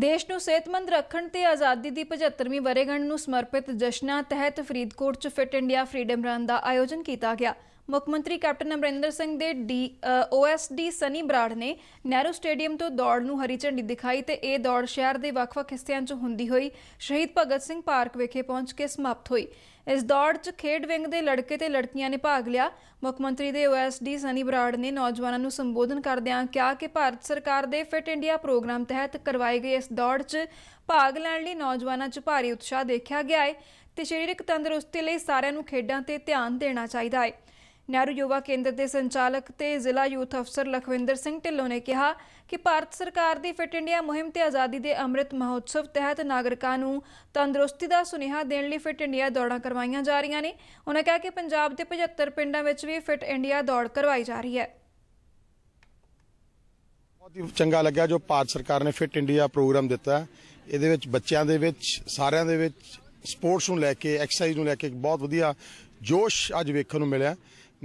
ਦੇਸ਼ ਨੂੰ ਸਿਹਤਮੰਦ ਰੱਖਣ ਤੇ ਆਜ਼ਾਦੀ ਦੀ 75ਵੀਂ ਵਰੇਗੰਢ ਨੂੰ ਸਮਰਪਿਤ ਜਸ਼ਨਾਂ ਤਹਿਤ ਫਰੀਦਕੋਟ 'ਚ ਫਿਟ ਇੰਡੀਆ ਫਰੀडम ਰਨ ਦਾ ਆਯੋਜਨ ਕੀਤਾ ਗਿਆ ਮੁੱਖ ਮੰਤਰੀ ਕੈਪਟਨ ਅਮਰਿੰਦਰ ਸਿੰਘ ਦੇ ਡੀ ਓਐਸਡੀ ਸਨੀ ਬਰਾੜ ਨੇ ਨੈਰੋ ਸਟੇਡੀਅਮ ਤੋਂ ਦੌੜ ਨੂੰ ਹਰੀ ਝੰਡੀ ਦਿਖਾਈ ਤੇ ਇਹ ਦੌੜ ਸ਼ਹਿਰ ਦੇ ਵੱਖ-ਵੱਖ ਹਿੱਸਿਆਂ 'ਚ ਹੁੰਦੀ ਹੋਈ ਸ਼ਹੀਦ ਭਗਤ ਸਿੰਘ ਪਾਰਕ ਵਿਖੇ ਪਹੁੰਚ ਕੇ ਸਮਾਪਤ ਹੋਈ ਇਸ ਦੌੜ 'ਚ ਖੇਡ ਵਿੰਗ ਦੇ ਲੜਕੇ ਤੇ ਲੜਕੀਆਂ ਨੇ ਭਾਗ ਲਿਆ ਮੁੱਖ ਮੰਤਰੀ ਦੇ ਓਐਸਡੀ ਸਨੀ ਬਰਾੜ ਨੇ ਨੌਜਵਾਨਾਂ ਨੂੰ ਸੰਬੋਧਨ ਕਰਦਿਆਂ ਕਿਹਾ ਕਿ ਭਾਰਤ ਸਰਕਾਰ ਦੇ ਫਿਟ ਇੰਡੀਆ ਪ੍ਰੋਗਰਾਮ ਤਹਿਤ ਕਰਵਾਏ ਗਏ ਇਸ ਦੌੜ 'ਚ ਭਾਗ ਲੈਣ ਲਈ ਨੌਜਵਾਨਾਂ 'ਚ ਭਾਰੀ ਉਤਸ਼ਾਹ ਦੇਖਿਆ ਗਿਆ ਹੈ ਤੇ ਸਰੀਰਕ ਤੰਦਰੁਸਤੀ ਲਈ ਸਾਰਿਆਂ ਨੂੰ ਖੇਡਾਂ ਤੇ ਧਿਆਨ ਦੇਣਾ ਚਾਹੀਦਾ ਹੈ ਨਹਿਰੂ ਯੁਵਾ ਕੇਂਦਰ ਦੇ ਸੰਚਾਲਕ ਤੇ ਜ਼ਿਲ੍ਹਾ ਯੂਥ ਅਫਸਰ ਲਖਵਿੰਦਰ ਸਿੰਘ ਢਿੱਲੋਂ ਨੇ ਕਿਹਾ ਕਿ ਭਾਰਤ ਸਰਕਾਰ ਦੀ ਫਿਟ ਇੰਡੀਆ ਮੁਹਿੰਮ ਤੇ ਆਜ਼ਾਦੀ ਦੇ ਅੰਮ੍ਰਿਤ ਮਹੋਤਸਵ ਤਹਿਤ ਨਾਗਰਿਕਾਂ ਨੂੰ ਤੰਦਰੁਸਤੀ ਦਾ ਸੁਨੇਹਾ ਦੇਣ ਲਈ ਫਿਟ ਇੰਡੀਆ ਦੌੜਾਂ ਕਰਵਾਈਆਂ ਜਾ ਰਹੀਆਂ ਨੇ ਉਹਨਾਂ ਕਿਹਾ ਕਿ ਪੰਜਾਬ ਦੇ 75 ਪਿੰਡਾਂ ਵਿੱਚ ਵੀ ਫਿਟ ਇੰਡੀਆ ਦੌੜ ਕਰਵਾਈ ਜਾ ਰਹੀ ਹੈ ਬਹੁਤ ਹੀ ਚੰਗਾ ਲੱਗਿਆ ਜੋ ਭਾਰਤ ਸਰਕਾਰ ਨੇ ਫਿਟ ਇੰਡੀਆ ਪ੍ਰੋਗਰਾਮ ਦਿੱਤਾ ਇਹਦੇ ਵਿੱਚ ਬੱਚਿਆਂ ਦੇ ਵਿੱਚ ਸਾਰਿਆਂ ਦੇ ਵਿੱਚ ਸਪੋਰਟਸ ਨੂੰ ਲੈ ਕੇ ਐਕਸਰਸਾਈਜ਼ ਨੂੰ ਲੈ ਕੇ ਬਹੁਤ ਵਧੀਆ ਜੋਸ਼ ਅੱਜ ਵੇਖਣ ਨੂੰ ਮਿਲਿਆ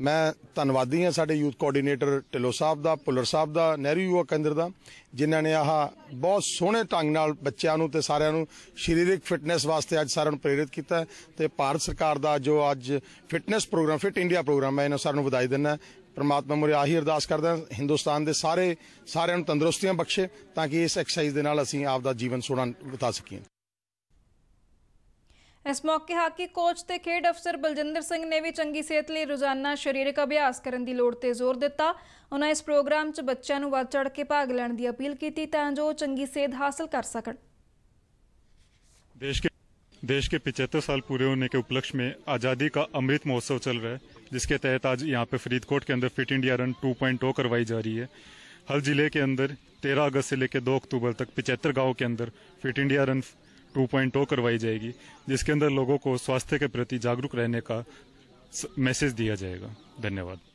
ਮੈਂ ਧੰਨਵਾਦੀ ਹਾਂ ਸਾਡੇ ਯੂਥ ਕੋਆਰਡੀਨੇਟਰ ਢਿੱਲੋ ਸਾਹਿਬ ਦਾ ਪੁੱਲਰ ਸਾਹਿਬ ਦਾ ਨਹਿਰੂ ਯੂਵਾ ਕੇਂਦਰ ਦਾ ਜਿਨ੍ਹਾਂ ਨੇ ਆਹ ਬਹੁਤ ਸੋਹਣੇ ਢੰਗ ਨਾਲ ਬੱਚਿਆਂ ਨੂੰ ਤੇ ਸਾਰਿਆਂ ਨੂੰ ਸਰੀਰਕ ਫਿਟਨੈਸ ਵਾਸਤੇ ਅੱਜ ਸਾਰਿਆਂ ਨੂੰ ਪ੍ਰੇਰਿਤ ਕੀਤਾ ਤੇ ਭਾਰਤ ਸਰਕਾਰ ਦਾ ਜੋ ਅੱਜ fitness program fit India program ਹੈ ਇਹਨਾਂ ਸਾਰਿਆਂ ਨੂੰ ਵਧਾਈ ਦਿੰਦਾ ਪਰਮਾਤਮਾ ਮੁਰੇ ਆਹੀ ਅਰਦਾਸ ਕਰਦਾ ਹਿੰਦੁਸਤਾਨ ਦੇ ਸਾਰੇ ਸਾਰਿਆਂ ਨੂੰ ਤੰਦਰੁਸਤੀਆਂ ਬਖਸ਼ੇ ਤਾਂ ਕਿ ਇਸ ਐਕਸਰਸਾਈਜ਼ ਦੇ ਨਾਲ ਅਸੀਂ ਆਪ ਦਾ ਜੀਵਨ ਸੋਹਣਾ ਬਤਾ ਸਕੀਏ इस मौके हाकी कोच के खेड अफसर ਬਲਜਿੰਦਰ ਸਿੰਘ ਨੇ ਵੀ ਚੰਗੀ ਸਿਹਤ ਲਈ ਰੋਜ਼ਾਨਾ ਸਰੀਰਕ ਅਭਿਆਸ ਕਰਨ ਦੀ ਲੋੜ ਤੇ ਜ਼ੋਰ ਦਿੱਤਾ ਉਹਨਾਂ ਇਸ ਪ੍ਰੋਗਰਾਮ 'ਚ ਬੱਚਿਆਂ ਨੂੰ ਵੱਧ ਚੜ ਕੇ ਭਾਗ ਲੈਣ ਦੀ ਅਪੀਲ ਕੀਤੀ ਤਾਂ ਜੋ ਚੰਗੀ ਸਿਹਤ ਹਾਸਲ देश के पिचहत्तर साल पूरे होने के उपलक्ष्य में आज़ादी का अमृत महोत्सव चल रहा है जिसके तहत आज यहाँ पे फरीदकोट के अंदर फिट इंडिया रन 2.0 करवाई जा रही है हर जिले के अंदर 13 अगस्त से लेकर 2 अक्टूबर तक पिचहत्तर गांव के अंदर फिट इंडिया रन 2.0 करवाई जाएगी जिसके अंदर लोगों को स्वास्थ्य के प्रति जागरूक रहने का मैसेज दिया जाएगा धन्यवाद